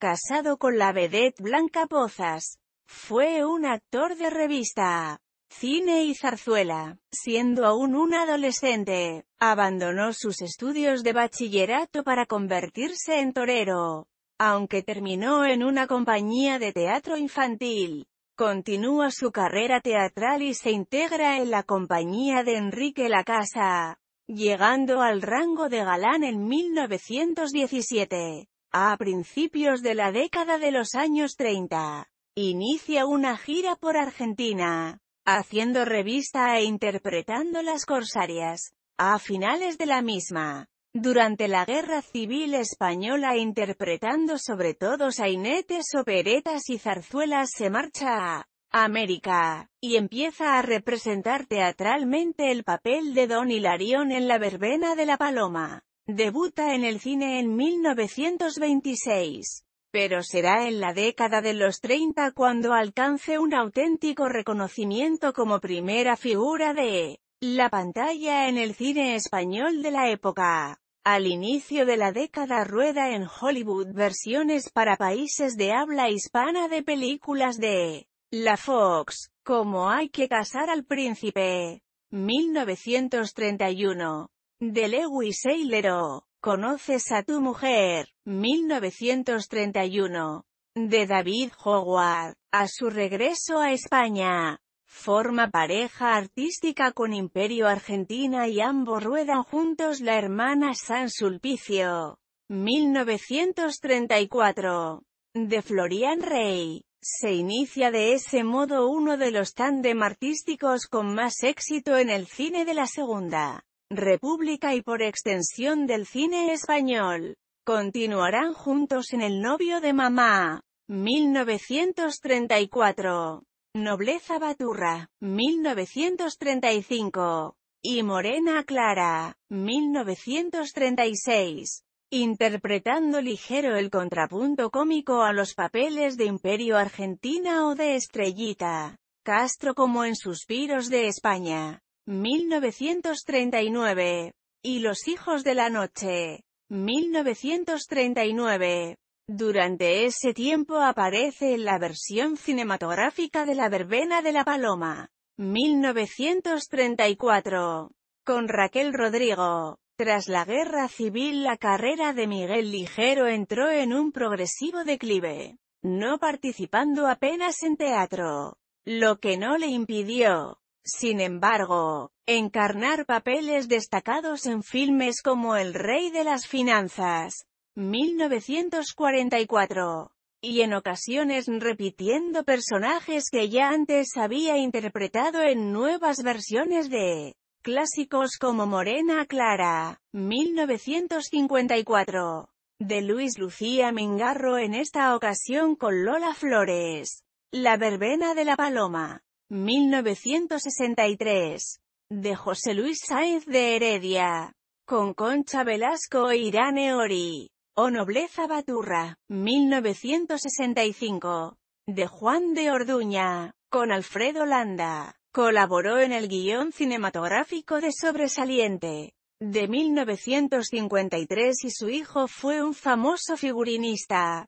Casado con la vedette Blanca Pozas. Fue un actor de revista, cine y zarzuela. Siendo aún un adolescente, abandonó sus estudios de bachillerato para convertirse en torero. Aunque terminó en una compañía de teatro infantil, continúa su carrera teatral y se integra en la compañía de Enrique Lacasa, llegando al rango de galán en 1917. A principios de la década de los años 30, inicia una gira por Argentina, haciendo revista e interpretando las corsarias. A finales de la misma, durante la Guerra Civil Española interpretando sobre todo sainetes, operetas y zarzuelas se marcha a América, y empieza a representar teatralmente el papel de Don Hilarión en la verbena de la Paloma. Debuta en el cine en 1926. Pero será en la década de los 30 cuando alcance un auténtico reconocimiento como primera figura de la pantalla en el cine español de la época. Al inicio de la década rueda en Hollywood versiones para países de habla hispana de películas de la Fox, como Hay que casar al príncipe, 1931 de Lewis Eilero, Conoces a tu mujer, 1931, de David Howard. A su regreso a España, forma pareja artística con Imperio Argentina y ambos ruedan juntos la hermana San Sulpicio, 1934, de Florian Rey. Se inicia de ese modo uno de los tandem artísticos con más éxito en el cine de la segunda República y por extensión del cine español. Continuarán juntos en El novio de mamá, 1934. Nobleza Baturra, 1935. Y Morena Clara, 1936. Interpretando ligero el contrapunto cómico a los papeles de Imperio Argentina o de Estrellita. Castro como en Suspiros de España. 1939. Y Los Hijos de la Noche. 1939. Durante ese tiempo aparece en la versión cinematográfica de La Verbena de la Paloma. 1934. Con Raquel Rodrigo. Tras la guerra civil la carrera de Miguel Ligero entró en un progresivo declive, no participando apenas en teatro, lo que no le impidió sin embargo, encarnar papeles destacados en filmes como El Rey de las Finanzas, 1944, y en ocasiones repitiendo personajes que ya antes había interpretado en nuevas versiones de clásicos como Morena Clara, 1954, de Luis Lucía Mingarro en esta ocasión con Lola Flores, La Verbena de la Paloma, 1963. De José Luis Sáez de Heredia. Con Concha Velasco e Irán Ori. O Nobleza Baturra. 1965. De Juan de Orduña. Con Alfredo Landa. Colaboró en el guion cinematográfico de Sobresaliente. De 1953 y su hijo fue un famoso figurinista.